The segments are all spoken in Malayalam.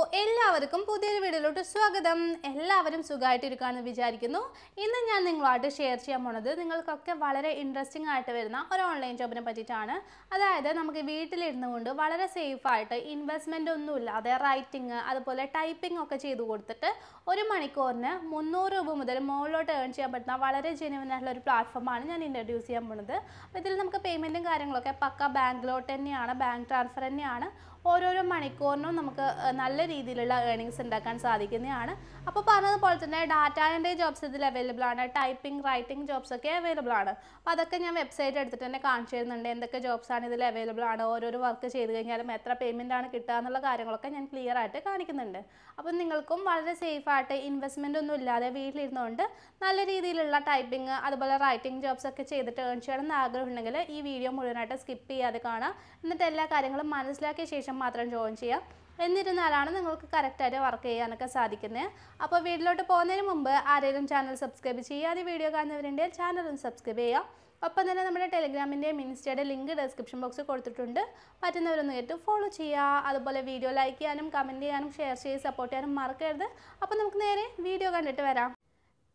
അപ്പോൾ എല്ലാവർക്കും പുതിയൊരു വീഡിയോയിലോട്ട് സ്വാഗതം എല്ലാവരും സുഖമായിട്ടിരിക്കുകയാണെന്ന് വിചാരിക്കുന്നു ഇന്ന് ഞാൻ നിങ്ങളുമായിട്ട് ഷെയർ ചെയ്യാൻ പോണത് നിങ്ങൾക്കൊക്കെ വളരെ ഇൻട്രസ്റ്റിംഗ് ആയിട്ട് വരുന്ന ഒരു ഓൺലൈൻ ജോബിനെ പറ്റിയിട്ടാണ് അതായത് നമുക്ക് വീട്ടിലിരുന്നു കൊണ്ട് വളരെ സേഫായിട്ട് ഇൻവെസ്റ്റ്മെൻ്റ് ഒന്നും ഇല്ലാതെ റൈറ്റിംഗ് അതുപോലെ ടൈപ്പിംഗ് ഒക്കെ ചെയ്തു കൊടുത്തിട്ട് ഒരു മണിക്കൂറിന് മുന്നൂറ് രൂപ മുതൽ മുകളിലോട്ട് ഏൺ ചെയ്യാൻ പറ്റുന്ന വളരെ ജെനുവൻ ആയിട്ടുള്ള ഒരു പ്ലാറ്റ്ഫോമാണ് ഞാൻ ഇൻട്രൊഡ്യൂസ് ചെയ്യാൻ പോണത് അപ്പോൾ ഇതിൽ നമുക്ക് പേയ്മെൻറ്റും കാര്യങ്ങളൊക്കെ പക്ക ബാങ്കിലോട്ട് തന്നെയാണ് ബാങ്ക് ട്രാൻസ്ഫർ തന്നെയാണ് ഓരോരോ മണിക്കൂറിനും നമുക്ക് നല്ല രീതിയിലുള്ള ഏണിങ്സ് ഉണ്ടാക്കാൻ സാധിക്കുന്നതാണ് അപ്പോൾ പറഞ്ഞതുപോലെ തന്നെ ഡാറ്റ എൻട്രി ജോബ്സ് ഇതിൽ അവൈലബിൾ ആണ് ടൈപ്പിംഗ് റൈറ്റിംഗ് ജോബ്സ് ഒക്കെ അവൈലബിൾ ആണ് അപ്പോൾ അതൊക്കെ ഞാൻ വെബ്സൈറ്റ് എടുത്തിട്ട് തന്നെ കാണിച്ചു തരുന്നുണ്ട് എന്തൊക്കെ ജോബ്സാണ് ഇതിൽ അവൈലബിൾ ആണ് ഓരോരോ വർക്ക് ചെയ്ത് കഴിഞ്ഞാലും എത്ര പേയ്മെൻ്റ് ആണ് കിട്ടുക എന്നുള്ള കാര്യങ്ങളൊക്കെ ഞാൻ ക്ലിയർ ആയിട്ട് കാണിക്കുന്നുണ്ട് അപ്പോൾ നിങ്ങൾക്കും വളരെ സേഫായിട്ട് ഇൻവെസ്റ്റ്മെൻ്റ് ഒന്നും ഇല്ലാതെ വീട്ടിലിരുന്നുകൊണ്ട് നല്ല രീതിയിലുള്ള ടൈപ്പിംഗ് അതുപോലെ റൈറ്റിംഗ് ജോബ്സ് ഒക്കെ ചെയ്തിട്ട് ഏൺ ചെയ്യണം എന്ന് ആഗ്രഹമുണ്ടെങ്കിൽ ഈ വീഡിയോ മുഴുവനായിട്ട് സ്കിപ്പ് ചെയ്യാതെ കാണാം എന്നിട്ട് എല്ലാ കാര്യങ്ങളും മനസ്സിലാക്കിയ ശേഷം ശേഷം മാത്രം ജോയിൻ ചെയ്യാം എന്നിരുന്നാലാണ് നിങ്ങൾക്ക് കറക്റ്റായിട്ട് വർക്ക് ചെയ്യാനൊക്കെ സാധിക്കുന്നത് അപ്പോൾ വീട്ടിലോട്ട് പോകുന്നതിന് മുമ്പ് ആരെങ്കിലും ചാനൽ സബ്സ്ക്രൈബ് ചെയ്യാതെ വീഡിയോ കാണുന്നവരുണ്ടെങ്കിൽ ചാനലും സബ്സ്ക്രൈബ് ചെയ്യാം ഒപ്പം തന്നെ നമ്മുടെ ടെലിഗ്രാമിൻ്റെയും ഇൻസ്റ്റയുടെ ലിങ്ക് ഡിസ്ക്രിപ്ഷൻ ബോക്സിൽ കൊടുത്തിട്ടുണ്ട് പറ്റുന്നവരൊന്ന് കേട്ട് ഫോളോ ചെയ്യുക അതുപോലെ വീഡിയോ ലൈക്ക് ചെയ്യാനും കമൻറ്റ് ചെയ്യാനും ഷെയർ ചെയ്ത് സപ്പോർട്ട് ചെയ്യാനും മറക്കരുത് അപ്പോൾ നമുക്ക് നേരെ വീഡിയോ കണ്ടിട്ട് വരാം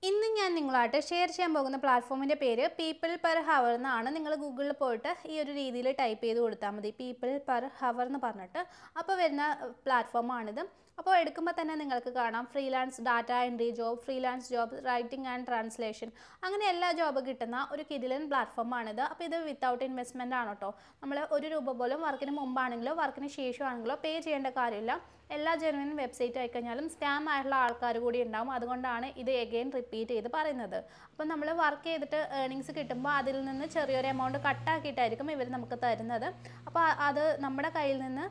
ഇന്ന് ഞാൻ നിങ്ങളായിട്ട് ഷെയർ ചെയ്യാൻ പോകുന്ന പ്ലാറ്റ്ഫോമിൻ്റെ പേര് പീപ്പിൾ പെർ ഹവർ എന്നാണ് നിങ്ങൾ ഗൂഗിളിൽ പോയിട്ട് ഈ ഒരു രീതിയിൽ ടൈപ്പ് ചെയ്ത് കൊടുത്താൽ മതി പീപ്പിൾ പെർ ഹവർ എന്ന് പറഞ്ഞിട്ട് അപ്പോൾ വരുന്ന പ്ലാറ്റ്ഫോമാണിത് അപ്പോൾ എടുക്കുമ്പോൾ തന്നെ നിങ്ങൾക്ക് കാണാം freelance data entry job freelance job writing and translation അങ്ങനെ എല്ലാ ജോബ് കിട്ടുന്ന ഒരു കിരിലൻ പ്ലാറ്റ്ഫോമാണിത് അപ്പോൾ ഇത് വിത്തൗട്ട് ഇൻവെസ്റ്റ്മെൻ്റ് ആണ് നമ്മൾ ഒരു രൂപ പോലും വർക്കിന് മുമ്പാണെങ്കിലോ വർക്കിന് ശേഷമാണെങ്കിലോ പേ ചെയ്യേണ്ട കാര്യമില്ല എല്ലാ ജെനുവിനും വെബ്സൈറ്റ് ആയിക്കഴിഞ്ഞാലും സ്കാം ആയിട്ടുള്ള ആൾക്കാർ കൂടി ഉണ്ടാവും അതുകൊണ്ടാണ് ഇത് എഗെയിൻ റിപ്പീറ്റ് ചെയ്ത് പറയുന്നത് അപ്പം നമ്മൾ വർക്ക് ചെയ്തിട്ട് ഏണിങ്സ് കിട്ടുമ്പോൾ അതിൽ നിന്ന് ചെറിയൊരു എമൗണ്ട് കട്ടാക്കിയിട്ടായിരിക്കും ഇവർ നമുക്ക് തരുന്നത് അപ്പോൾ അത് നമ്മുടെ കയ്യിൽ നിന്ന്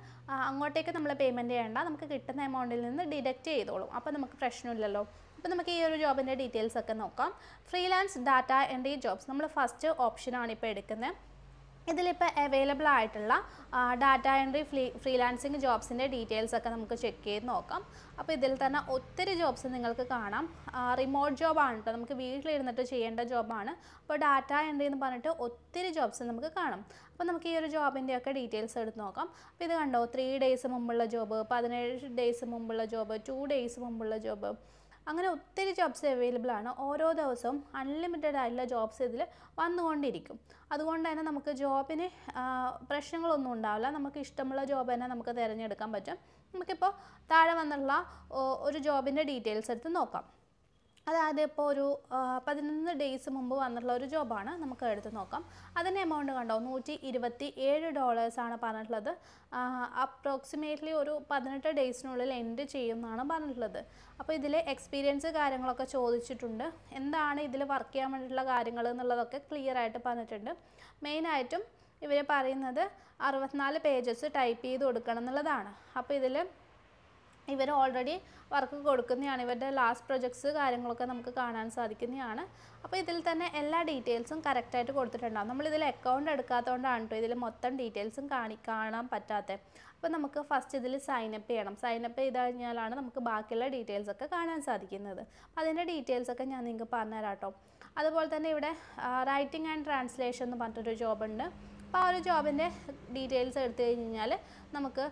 അങ്ങോട്ടേക്ക് നമ്മൾ പേയ്മെൻറ്റ് ചെയ്യേണ്ട നമുക്ക് കിട്ടുന്ന എമൗണ്ടിൽ നിന്ന് ഡിഡക്റ്റ് ചെയ്തോളും അപ്പോൾ നമുക്ക് പ്രശ്നമില്ലല്ലോ അപ്പോൾ നമുക്ക് ഈ ഒരു ജോബിൻ്റെ ഡീറ്റെയിൽസ് ഒക്കെ നോക്കാം ഫ്രീലാൻസ് ഡാറ്റ എൻട്രി ജോബ്സ് നമ്മൾ ഫസ്റ്റ് ഓപ്ഷനാണ് ഇപ്പോൾ എടുക്കുന്നത് ഇതിലിപ്പോൾ അവൈലബിൾ ആയിട്ടുള്ള ഡാറ്റ എൻട്രി ഫ്രീ ഫ്രീലാൻസിങ് ജോബ്സിൻ്റെ ഡീറ്റെയിൽസ് ഒക്കെ നമുക്ക് ചെക്ക് ചെയ്ത് നോക്കാം അപ്പോൾ ഇതിൽ തന്നെ ഒത്തിരി ജോബ്സ് നിങ്ങൾക്ക് കാണാം റിമോട്ട് ജോബാണ് കേട്ടോ നമുക്ക് വീട്ടിലിരുന്നിട്ട് ചെയ്യേണ്ട ജോബാണ് അപ്പോൾ ഡാറ്റ എൻട്രി എന്ന് പറഞ്ഞിട്ട് ഒത്തിരി ജോബ്സ് നമുക്ക് കാണാം അപ്പോൾ നമുക്ക് ഈ ഒരു ജോബിൻ്റെ ഒക്കെ ഡീറ്റെയിൽസ് എടുത്ത് നോക്കാം അപ്പോൾ ഇത് കണ്ടോ ത്രീ ഡേയ്സ് മുമ്പുള്ള ജോബ് പതിനേഴ് ഡേയ്സ് മുമ്പുള്ള ജോബ് ടു ഡേയ്സ് മുമ്പുള്ള ജോബ് അങ്ങനെ ഒത്തിരി ജോബ്സ് അവൈലബിൾ ആണ് ഓരോ ദിവസവും അൺലിമിറ്റഡ് ആയിട്ടുള്ള ജോബ്സ് ഇതിൽ വന്നുകൊണ്ടിരിക്കും അതുകൊണ്ട് തന്നെ നമുക്ക് ജോബിന് പ്രശ്നങ്ങളൊന്നും ഉണ്ടാവില്ല നമുക്ക് ഇഷ്ടമുള്ള ജോബ് തന്നെ നമുക്ക് തിരഞ്ഞെടുക്കാൻ പറ്റും നമുക്കിപ്പോൾ താഴെ വന്നുള്ള ഒരു ജോബിൻ്റെ ഡീറ്റെയിൽസ് എടുത്ത് നോക്കാം അതായത് ഇപ്പോൾ ഒരു പതിനൊന്ന് ഡേയ്സ് മുമ്പ് വന്നിട്ടുള്ള ഒരു ജോബാണ് നമുക്ക് എടുത്ത് നോക്കാം അതിൻ്റെ എമൗണ്ട് കണ്ടോ നൂറ്റി ഇരുപത്തി ഏഴ് ഡോളേഴ്സാണ് പറഞ്ഞിട്ടുള്ളത് അപ്രോക്സിമേറ്റ്ലി ഒരു പതിനെട്ട് ഡേയ്സിനുള്ളിൽ എൻഡ് ചെയ്യും എന്നാണ് പറഞ്ഞിട്ടുള്ളത് അപ്പോൾ ഇതിൽ എക്സ്പീരിയൻസ് കാര്യങ്ങളൊക്കെ ചോദിച്ചിട്ടുണ്ട് എന്താണ് ഇതിൽ വർക്ക് ചെയ്യാൻ വേണ്ടിയിട്ടുള്ള കാര്യങ്ങൾ എന്നുള്ളതൊക്കെ ക്ലിയർ ആയിട്ട് പറഞ്ഞിട്ടുണ്ട് മെയിനായിട്ടും ഇവർ പറയുന്നത് അറുപത്തിനാല് പേജസ് ടൈപ്പ് ചെയ്ത് കൊടുക്കണം എന്നുള്ളതാണ് അപ്പോൾ ഇതിൽ ഇവർ ഓൾറെഡി വർക്ക് കൊടുക്കുന്നതാണ് ഇവരുടെ ലാസ്റ്റ് പ്രൊജക്ട്സ് കാര്യങ്ങളൊക്കെ നമുക്ക് കാണാൻ സാധിക്കുന്നതാണ് അപ്പോൾ ഇതിൽ തന്നെ എല്ലാ ഡീറ്റെയിൽസും കറക്റ്റായിട്ട് കൊടുത്തിട്ടുണ്ടാകും നമ്മളിതിൽ അക്കൗണ്ട് എടുക്കാത്തതുകൊണ്ടാണ് കേട്ടോ ഇതിൽ മൊത്തം ഡീറ്റെയിൽസും കാണി കാണാൻ പറ്റാത്തത് അപ്പോൾ നമുക്ക് ഫസ്റ്റ് ഇതിൽ സൈനപ്പ് ചെയ്യണം സൈനപ്പ് ചെയ്ത് കഴിഞ്ഞാലാണ് നമുക്ക് ബാക്കിയുള്ള ഡീറ്റെയിൽസൊക്കെ കാണാൻ സാധിക്കുന്നത് അതിൻ്റെ ഡീറ്റെയിൽസൊക്കെ ഞാൻ നിങ്ങൾക്ക് പറഞ്ഞുതരാം കേട്ടോ അതുപോലെ തന്നെ ഇവിടെ റൈറ്റിംഗ് ആൻഡ് ട്രാൻസ്ലേഷൻ എന്ന് പറഞ്ഞിട്ടൊരു ജോബുണ്ട് അപ്പോൾ ആ ഒരു ജോബിൻ്റെ ഡീറ്റെയിൽസ് എടുത്തു കഴിഞ്ഞാൽ നമുക്ക്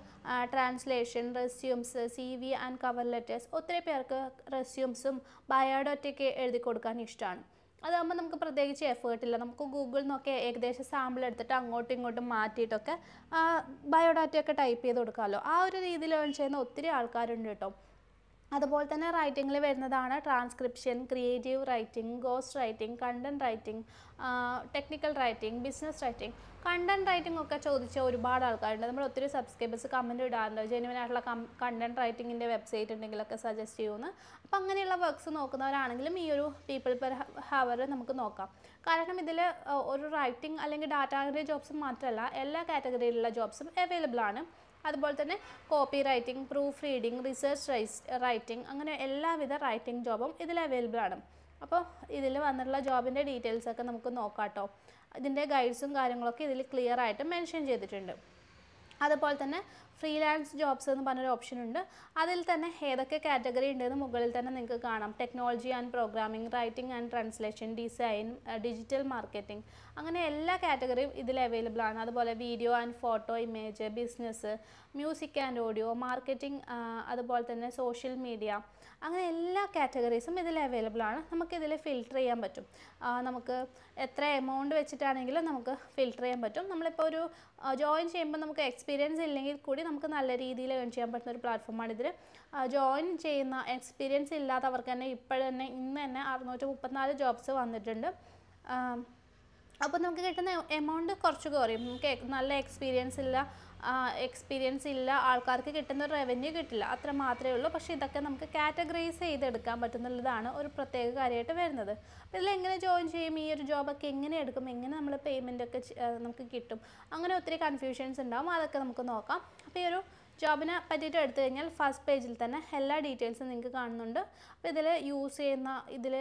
translation resumes C V and cover letters ഒത്തിരി പേർക്ക് റെസ്യൂംസും ബയോഡോറ്റൊക്കെ എഴുതി കൊടുക്കാൻ ഇഷ്ടമാണ് അതാകുമ്പോൾ നമുക്ക് പ്രത്യേകിച്ച് എഫേർട്ട് ഇല്ല നമുക്ക് ഗൂഗിളിൽ നിന്നൊക്കെ ഏകദേശം സാമ്പിൾ എടുത്തിട്ട് അങ്ങോട്ടും ഇങ്ങോട്ടും മാറ്റിയിട്ടൊക്കെ ബയോഡാറ്റയൊക്കെ ടൈപ്പ് ചെയ്ത് കൊടുക്കാമല്ലോ ആ ഒരു രീതിയിൽ ചെയ്യുന്ന ഒത്തിരി ആൾക്കാരുണ്ട് കേട്ടോ അതുപോലെ തന്നെ റൈറ്റിങ്ങിൽ വരുന്നതാണ് transcription creative writing ghost writing content writing technical writing business writing content writing ഒക്കെ ചോദിച്ച ഒരുപാട് ആൾക്കാരുണ്ട് നമ്മൾ ഒത്തിരി സബ്സ്ക്രൈബേഴ്സ് കമൻറ്റ് ഇടാറുണ്ട് ജെനുവൻ ആയിട്ടുള്ള കം കണ്ടൻറ് റൈറ്റിങ്ങിൻ്റെ വെബ്സൈറ്റ് ഉണ്ടെങ്കിലൊക്കെ സജസ്റ്റ് ചെയ്യുമെന്ന് അപ്പോൾ അങ്ങനെയുള്ള വർക്ക്സ് നോക്കുന്നവരാണെങ്കിലും ഈ ഒരു പീപ്പിൾ പെർ ഹവർ നമുക്ക് നോക്കാം കാരണം ഇതിൽ ഒരു റൈറ്റിംഗ് അല്ലെങ്കിൽ ഡാറ്റാ ജോബ്സ് മാത്രമല്ല എല്ലാ കാറ്റഗറിയിലുള്ള ജോബ്സും അവൈലബിൾ ആണ് അതുപോലെ തന്നെ copywriting proofreading research writing അങ്ങനെ എല്ലാവിധ റൈറ്റിംഗ് ജോബും ഇതിൽ അവൈലബിൾ ആണ് അപ്പോൾ ഇതിൽ വന്നിട്ടുള്ള ജോബിൻ്റെ ഡീറ്റെയിൽസൊക്കെ നമുക്ക് നോക്കാം കേട്ടോ ഇതിൻ്റെ ഗൈഡ്സും കാര്യങ്ങളൊക്കെ ഇതിൽ ക്ലിയർ ആയിട്ട് മെൻഷൻ ചെയ്തിട്ടുണ്ട് അതുപോലെ തന്നെ ഫ്രീലാൻസ് ജോബ്സ് എന്ന് പറഞ്ഞൊരു ഓപ്ഷൻ ഉണ്ട് അതിൽ തന്നെ ഏതൊക്കെ കാറ്റഗറി ഉണ്ടെന്ന് മുകളിൽ തന്നെ നിങ്ങൾക്ക് കാണാം technology and programming writing and translation design digital marketing അങ്ങനെ എല്ലാ കാറ്റഗറിയും ഇതിൽ അവൈലബിൾ ആണ് അതുപോലെ video and photo image business music and audio marketing അതുപോലെ തന്നെ സോഷ്യൽ മീഡിയ അങ്ങനെ എല്ലാ കാറ്റഗറീസും ഇതിൽ അവൈലബിൾ ആണ് നമുക്ക് ഇതിൽ ഫിൽട്ടർ ചെയ്യാൻ പറ്റും നമുക്ക് എത്ര എമൗണ്ട് വെച്ചിട്ടാണെങ്കിലും നമുക്ക് ഫിൽട്ടർ ചെയ്യാൻ പറ്റും നമ്മളിപ്പോൾ ഒരു ജോയിൻ ചെയ്യുമ്പോൾ നമുക്ക് എക്സ്പീരിയൻസ് ഇല്ലെങ്കിൽ കൂടി നമുക്ക് നല്ല രീതിയിൽ ഏൺ ചെയ്യാൻ പറ്റുന്ന ഒരു പ്ലാറ്റ്ഫോമാണ് ഇതിൽ ജോയിൻ ചെയ്യുന്ന എക്സ്പീരിയൻസ് ഇല്ലാത്തവർക്ക് തന്നെ ഇപ്പോഴന്നെ ഇന്ന് തന്നെ അറുന്നൂറ്റി മുപ്പത്തിനാല് ജോബ്സ് വന്നിട്ടുണ്ട് അപ്പോൾ നമുക്ക് കിട്ടുന്ന എമൗണ്ട് കുറച്ച് കുറയും നമുക്ക് നല്ല എക്സ്പീരിയൻസ് ഇല്ല എക്സ്പീരിയൻസ് ഇല്ല ആൾക്കാർക്ക് കിട്ടുന്ന റവന്യൂ കിട്ടില്ല അത്ര മാത്രമേ ഉള്ളൂ പക്ഷേ ഇതൊക്കെ നമുക്ക് കാറ്റഗറൈസ് ചെയ്തെടുക്കാൻ പറ്റുന്നുള്ളതാണ് ഒരു പ്രത്യേക കാര്യമായിട്ട് വരുന്നത് അപ്പോൾ ഇതിലെങ്ങനെ ജോയിൻ ചെയ്യും ഈ ഒരു ജോബൊക്കെ എങ്ങനെ എടുക്കും എങ്ങനെ നമ്മൾ പേയ്മെൻ്റ് ഒക്കെ നമുക്ക് കിട്ടും അങ്ങനെ ഒത്തിരി കൺഫ്യൂഷൻസ് ഉണ്ടാകും അതൊക്കെ നമുക്ക് നോക്കാം അപ്പോൾ ഈ ഒരു ജോബിനെ പറ്റിയിട്ട് എടുത്തു കഴിഞ്ഞാൽ ഫസ്റ്റ് പേജിൽ തന്നെ എല്ലാ ഡീറ്റെയിൽസും നിങ്ങൾക്ക് കാണുന്നുണ്ട് അപ്പോൾ ഇതിൽ യൂസ് ചെയ്യുന്ന ഇതിൽ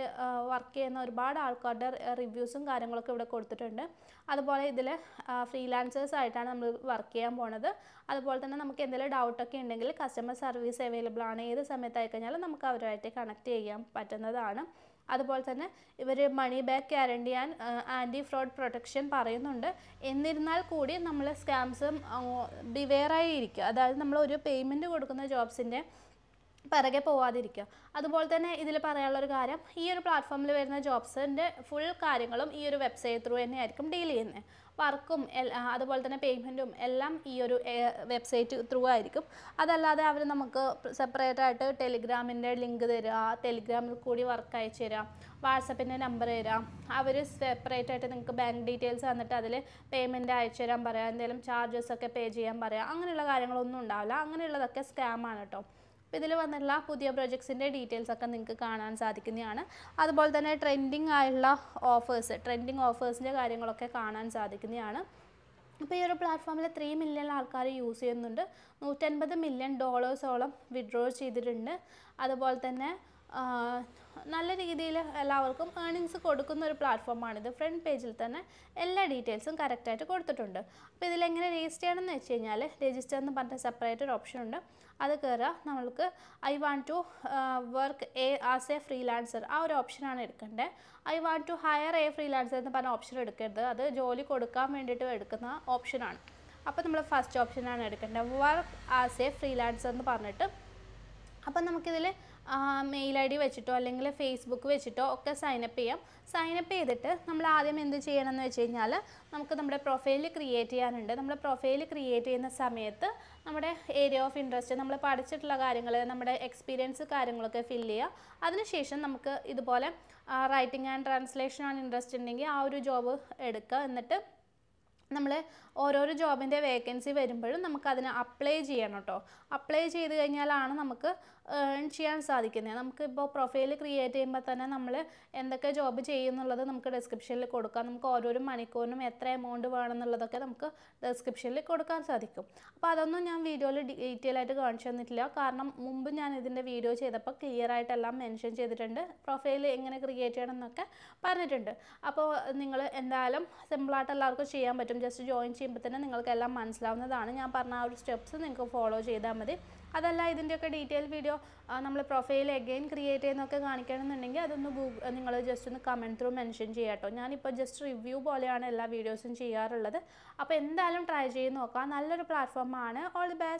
വർക്ക് ചെയ്യുന്ന ഒരുപാട് ആൾക്കാരുടെ റിവ്യൂസും കാര്യങ്ങളൊക്കെ ഇവിടെ കൊടുത്തിട്ടുണ്ട് അതുപോലെ ഇതിൽ ഫ്രീലാൻസേഴ്സ് ആയിട്ടാണ് നമ്മൾ വർക്ക് ചെയ്യാൻ പോണത് അതുപോലെ തന്നെ നമുക്ക് എന്തെങ്കിലും ഡൗട്ടൊക്കെ ഉണ്ടെങ്കിൽ കസ്റ്റമർ സർവീസ് അവൈലബിൾ ആണ് ഏത് സമയത്ത് ആയിക്കഴിഞ്ഞാലും നമുക്ക് അവരുമായിട്ട് കണക്ട് ചെയ്യാൻ പറ്റുന്നതാണ് അതുപോലെ തന്നെ ഇവർ money back guarantee and anti fraud protection പറയുന്നുണ്ട് എന്നിരുന്നാൽ കൂടി നമ്മൾ സ്കാംസും ആയി ഇരിക്കുക അതായത് നമ്മൾ ഒരു പേയ്മെൻറ്റ് കൊടുക്കുന്ന ജോബ്സിൻ്റെ പിറകെ പോവാതിരിക്കുക അതുപോലെ തന്നെ ഇതിൽ പറയാനുള്ളൊരു കാര്യം ഈ ഒരു പ്ലാറ്റ്ഫോമിൽ വരുന്ന ജോബ്സിൻ്റെ ഫുൾ കാര്യങ്ങളും ഈ ഒരു വെബ്സൈറ്റ് ത്രൂ തന്നെയായിരിക്കും ഡീൽ ചെയ്യുന്നത് വർക്കും അതുപോലെ തന്നെ പേയ്മെൻറ്റും എല്ലാം ഈ ഒരു വെബ്സൈറ്റ് ത്രൂ ആയിരിക്കും അതല്ലാതെ അവർ നമുക്ക് സെപ്പറേറ്റ് ആയിട്ട് ടെലിഗ്രാമിൻ്റെ ലിങ്ക് തരിക ടെലിഗ്രാമിൽ കൂടി വർക്ക് അയച്ചു തരിക വാട്സപ്പിൻ്റെ നമ്പർ തരാം അവർ സെപ്പറേറ്റ് ആയിട്ട് നിങ്ങൾക്ക് ബാങ്ക് ഡീറ്റെയിൽസ് തന്നിട്ട് അതിൽ പേയ്മെൻറ്റ് അയച്ചു തരാൻ പറയാം എന്തെങ്കിലും ചാർജസ് ഒക്കെ പേ ചെയ്യാൻ പറയാം അങ്ങനെയുള്ള കാര്യങ്ങളൊന്നും ഉണ്ടാവില്ല അങ്ങനെയുള്ളതൊക്കെ സ്കാമാണ് കേട്ടോ ഇതിൽ വന്നിട്ടുള്ള പുതിയ പ്രൊജക്ട്സിൻ്റെ ഡീറ്റെയിൽസ് ഒക്കെ നിങ്ങൾക്ക് കാണാൻ സാധിക്കുന്നതാണ് അതുപോലെ തന്നെ ട്രെൻഡിങ് ആയുള്ള ഓഫേഴ്സ് ട്രെൻഡിങ് ഓഫേഴ്സിൻ്റെ കാര്യങ്ങളൊക്കെ കാണാൻ സാധിക്കുന്നതാണ് അപ്പോൾ ഈ ഒരു പ്ലാറ്റ്ഫോമിൽ ത്രീ മില്യൺ ആൾക്കാർ യൂസ് ചെയ്യുന്നുണ്ട് നൂറ്റൻപത് മില്യൺ ഡോളേഴ്സോളം വിഡ്രോ ചെയ്തിട്ടുണ്ട് അതുപോലെ തന്നെ നല്ല രീതിയിൽ എല്ലാവർക്കും ഏണിങ്സ് കൊടുക്കുന്ന ഒരു പ്ലാറ്റ്ഫോമാണിത് ഫ്രണ്ട് പേജിൽ തന്നെ എല്ലാ ഡീറ്റെയിൽസും കറക്റ്റായിട്ട് കൊടുത്തിട്ടുണ്ട് അപ്പോൾ ഇതിലെങ്ങനെ രജിസ്റ്റർ എന്ന് വെച്ച് കഴിഞ്ഞാൽ രജിസ്റ്റർ എന്ന് പറഞ്ഞ സെപ്പറേറ്റ് ഒരു ഓപ്ഷൻ ഉണ്ട് അത് കയറുക നമ്മൾക്ക് I want to work a as a freelancer ആ ഒരു ഓപ്ഷനാണ് എടുക്കേണ്ടത് I want to hire a freelancer എന്ന് പറഞ്ഞ ഓപ്ഷൻ എടുക്കരുത് അത് ജോലി കൊടുക്കാൻ വേണ്ടിയിട്ട് എടുക്കുന്ന ഓപ്ഷനാണ് അപ്പോൾ നമ്മൾ ഫസ്റ്റ് ഓപ്ഷനാണ് എടുക്കേണ്ടത് വർക്ക് ആസ് എ ഫ്രീലാൻസർ എന്ന് പറഞ്ഞിട്ട് അപ്പം നമുക്കിതിൽ മെയിൽ ഐ ഡി വെച്ചിട്ടോ അല്ലെങ്കിൽ ഫേസ്ബുക്ക് വെച്ചിട്ടോ ഒക്കെ സൈനപ്പ് ചെയ്യാം സൈനപ്പ് ചെയ്തിട്ട് നമ്മൾ ആദ്യം എന്ത് ചെയ്യണം എന്ന് വെച്ച് കഴിഞ്ഞാൽ നമുക്ക് നമ്മുടെ പ്രൊഫൈൽ ക്രിയേറ്റ് ചെയ്യാനുണ്ട് നമ്മുടെ പ്രൊഫൈൽ ക്രിയേറ്റ് ചെയ്യുന്ന സമയത്ത് നമ്മുടെ ഏരിയ ഓഫ് ഇൻട്രസ്റ്റ് നമ്മൾ പഠിച്ചിട്ടുള്ള കാര്യങ്ങൾ നമ്മുടെ എക്സ്പീരിയൻസ് കാര്യങ്ങളൊക്കെ ഫില്ല് ചെയ്യുക അതിനുശേഷം നമുക്ക് ഇതുപോലെ റൈറ്റിംഗ് ആൻഡ് ട്രാൻസ്ലേഷൻ ആണ് ഇൻട്രസ്റ്റ് ഉണ്ടെങ്കിൽ ആ ഒരു ജോബ് എടുക്കുക എന്നിട്ട് നമ്മൾ ഓരോരോ ജോബിൻ്റെ വേക്കൻസി വരുമ്പോഴും നമുക്ക് അതിന് അപ്ലൈ ചെയ്യണം കേട്ടോ അപ്ലൈ ചെയ്ത് കഴിഞ്ഞാലാണ് നമുക്ക് ഏൺ ചെയ്യാൻ സാധിക്കുന്നത് നമുക്കിപ്പോൾ പ്രൊഫൈൽ ക്രിയേറ്റ് ചെയ്യുമ്പോൾ തന്നെ നമ്മൾ എന്തൊക്കെ ജോബ് ചെയ്യുന്നുള്ളത് നമുക്ക് ഡിസ്ക്രിപ്ഷനിൽ കൊടുക്കാം നമുക്ക് ഓരോരോ മണിക്കൂറിനും എത്ര എമൗണ്ട് വേണമെന്നുള്ളതൊക്കെ നമുക്ക് ഡിസ്ക്രിപ്ഷനിൽ കൊടുക്കാൻ സാധിക്കും അപ്പോൾ അതൊന്നും ഞാൻ വീഡിയോയിൽ ഡീറ്റെയിൽ ആയിട്ട് കാണിച്ചു തന്നിട്ടില്ല കാരണം മുമ്പ് ഞാൻ ഇതിൻ്റെ വീഡിയോ ചെയ്തപ്പോൾ ക്ലിയർ ആയിട്ടെല്ലാം മെൻഷൻ ചെയ്തിട്ടുണ്ട് പ്രൊഫൈൽ എങ്ങനെ ക്രിയേറ്റ് ചെയ്യണം എന്നൊക്കെ പറഞ്ഞിട്ടുണ്ട് അപ്പോൾ നിങ്ങൾ എന്തായാലും സിമ്പിളായിട്ട് എല്ലാവർക്കും ചെയ്യാൻ പറ്റും ജസ്റ്റ് ജോയിൻ ചെയ്യുമ്പോൾ തന്നെ നിങ്ങൾക്കെല്ലാം മനസ്സിലാവുന്നതാണ് ഞാൻ പറഞ്ഞ ആ ഒരു സ്റ്റെപ്സ് നിങ്ങൾക്ക് ഫോളോ ചെയ്താൽ മതി അതല്ല ഇതിൻ്റെയൊക്കെ ഡീറ്റെയിൽ വീഡിയോ നമ്മൾ പ്രൊഫൈൽ എഗെയിൻ ക്രിയേറ്റ് ചെയ്യുന്നൊക്കെ കാണിക്കണമെന്നുണ്ടെങ്കിൽ അതൊന്ന് ഗൂഗിൾ നിങ്ങൾ ജസ്റ്റ് ഒന്ന് കമൻറ്റ് ത്രൂ മെൻഷൻ ചെയ്യാം കേട്ടോ ഞാനിപ്പോൾ ജസ്റ്റ് റിവ്യൂ പോലെയാണ് എല്ലാ വീഡിയോസും ചെയ്യാറുള്ളത് അപ്പോൾ എന്തായാലും ട്രൈ ചെയ്ത് നോക്കാം നല്ലൊരു പ്ലാറ്റ്ഫോമാണ് ഓൾ ദി ബെസ്റ്റ്